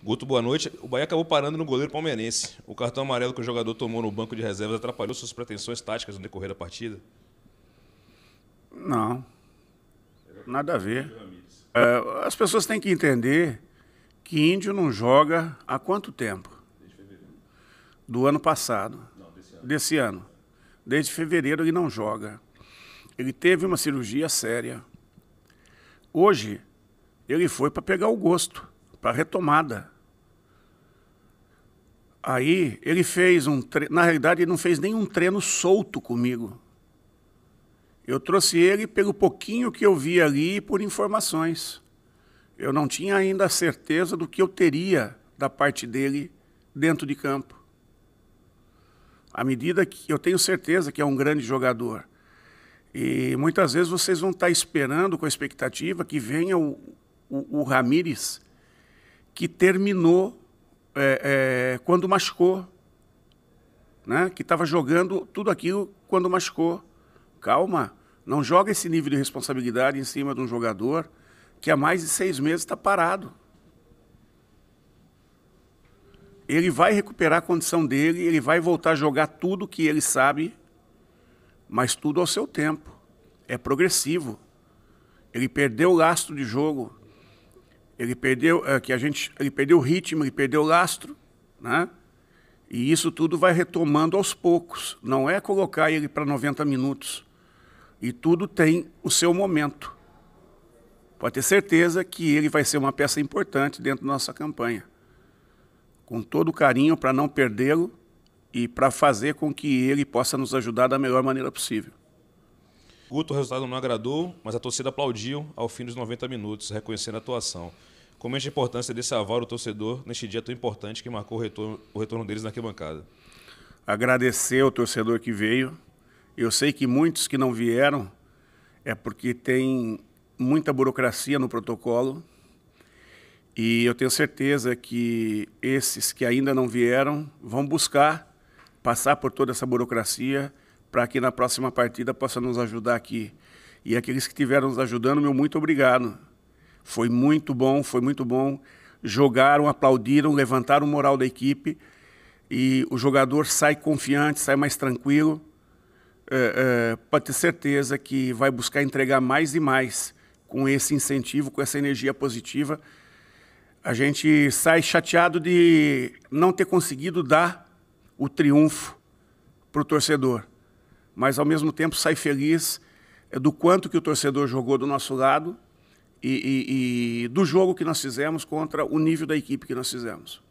Guto, boa noite. O Bahia acabou parando no goleiro palmeirense. O cartão amarelo que o jogador tomou no banco de reservas atrapalhou suas pretensões táticas no decorrer da partida? Não. Nada a ver. É, as pessoas têm que entender que índio não joga há quanto tempo? Do ano passado. Não, desse, ano. desse ano. Desde fevereiro ele não joga. Ele teve uma cirurgia séria. Hoje, ele foi para pegar o gosto para retomada. Aí ele fez um treino, na realidade ele não fez nenhum treino solto comigo. Eu trouxe ele pelo pouquinho que eu vi ali e por informações. Eu não tinha ainda a certeza do que eu teria da parte dele dentro de campo. À medida que eu tenho certeza que é um grande jogador. E muitas vezes vocês vão estar esperando com a expectativa que venha o, o, o Ramires que terminou é, é, quando machucou, né? que estava jogando tudo aquilo quando machucou. Calma, não joga esse nível de responsabilidade em cima de um jogador que há mais de seis meses está parado. Ele vai recuperar a condição dele, ele vai voltar a jogar tudo que ele sabe, mas tudo ao seu tempo. É progressivo. Ele perdeu o lastro de jogo, ele perdeu, é, que a gente, ele perdeu o ritmo, ele perdeu o lastro, né? E isso tudo vai retomando aos poucos. Não é colocar ele para 90 minutos. E tudo tem o seu momento. Pode ter certeza que ele vai ser uma peça importante dentro da nossa campanha. Com todo carinho para não perdê-lo e para fazer com que ele possa nos ajudar da melhor maneira possível. Guto, o resultado não agradou, mas a torcida aplaudiu ao fim dos 90 minutos, reconhecendo a atuação. Comente a importância desse aval do torcedor neste dia tão importante que marcou o retorno, o retorno deles na arquibancada. Agradecer ao torcedor que veio. Eu sei que muitos que não vieram é porque tem muita burocracia no protocolo. E eu tenho certeza que esses que ainda não vieram vão buscar passar por toda essa burocracia para que na próxima partida possa nos ajudar aqui. E aqueles que estiveram nos ajudando, meu muito obrigado. Foi muito bom, foi muito bom. Jogaram, aplaudiram, levantaram o moral da equipe e o jogador sai confiante, sai mais tranquilo. É, é, pode ter certeza que vai buscar entregar mais e mais com esse incentivo, com essa energia positiva. A gente sai chateado de não ter conseguido dar o triunfo para o torcedor mas ao mesmo tempo sai feliz do quanto que o torcedor jogou do nosso lado e, e, e do jogo que nós fizemos contra o nível da equipe que nós fizemos.